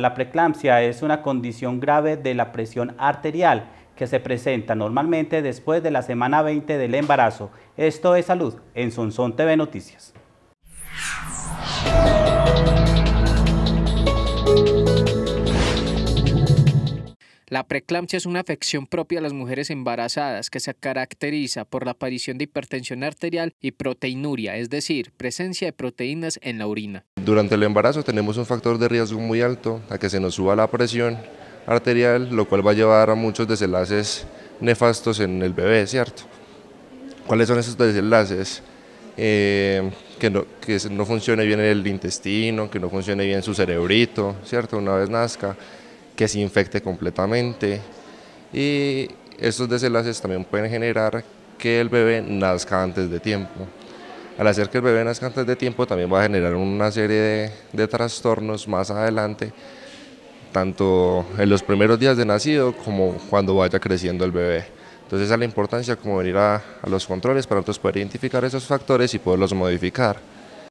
La preeclampsia es una condición grave de la presión arterial que se presenta normalmente después de la semana 20 del embarazo. Esto es Salud en Sonsón TV Noticias. La preeclampsia es una afección propia a las mujeres embarazadas que se caracteriza por la aparición de hipertensión arterial y proteinuria, es decir, presencia de proteínas en la orina. Durante el embarazo tenemos un factor de riesgo muy alto a que se nos suba la presión arterial, lo cual va a llevar a muchos desenlaces nefastos en el bebé, ¿cierto? ¿Cuáles son esos desenlaces? Eh, que, no, que no funcione bien el intestino, que no funcione bien su cerebrito, ¿cierto? Una vez nazca que se infecte completamente y estos desenlaces también pueden generar que el bebé nazca antes de tiempo. Al hacer que el bebé nazca antes de tiempo también va a generar una serie de, trastornos más adelante, tanto en los primeros días de nacido como cuando vaya creciendo el bebé. Entonces es la importancia como venir a, los controles para poder identificar esos factores y poderlos modificar.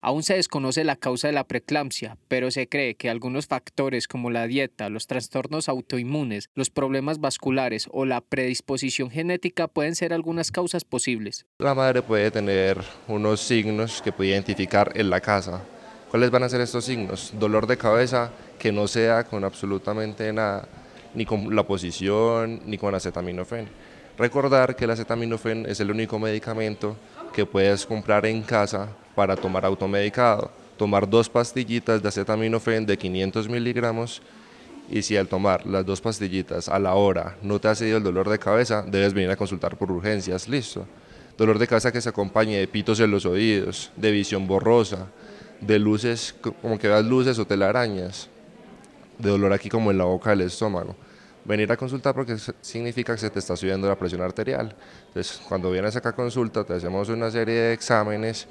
Aún se desconoce la causa de la preeclampsia, pero se cree que algunos factores como la dieta, los trastornos autoinmunes, los problemas vasculares o la predisposición genética pueden ser algunas causas posibles. La madre puede tener unos signos que puede identificar en la casa. ¿Cuáles van a ser estos signos? Dolor de cabeza que no sea con absolutamente nada, ni con la posición, ni con acetaminofén. Recordar que el acetaminofén es el único medicamento que puedes comprar en casa para tomar automedicado, tomar dos pastillitas de acetaminofén de 500 miligramos y si al tomar las dos pastillitas a la hora no te ha cedido el dolor de cabeza, debes venir a consultar por urgencias, listo. Dolor de cabeza que se acompañe de pitos en los oídos, de visión borrosa, de luces, como que veas luces o telarañas, de dolor aquí como en la boca del estómago. Venir a consultar porque significa que se te está subiendo la presión arterial. Entonces, cuando vienes acá a consulta, te hacemos una serie de exámenes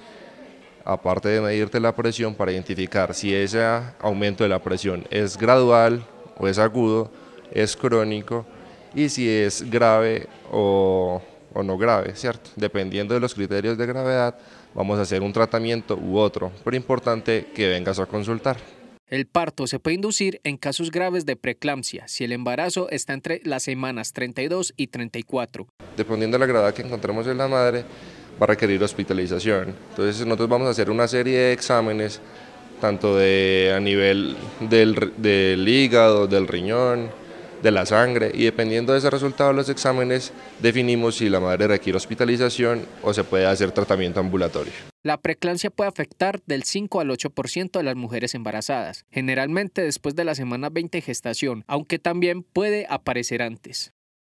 aparte de medirte la presión para identificar si ese aumento de la presión es gradual o es agudo, es crónico y si es grave o, no grave, ¿cierto? Dependiendo de los criterios de gravedad, vamos a hacer un tratamiento u otro, pero importante que vengas a consultar. El parto se puede inducir en casos graves de preeclampsia, si el embarazo está entre las semanas 32 y 34. Dependiendo de la gravedad que encontremos en la madre, va a requerir hospitalización. Entonces nosotros vamos a hacer una serie de exámenes, tanto de, a nivel del, hígado, del riñón, de la sangre y dependiendo de ese resultado de los exámenes definimos si la madre requiere hospitalización o se puede hacer tratamiento ambulatorio. La preclancia puede afectar del 5 al 8% de las mujeres embarazadas, generalmente después de la semana 20 de gestación, aunque también puede aparecer antes.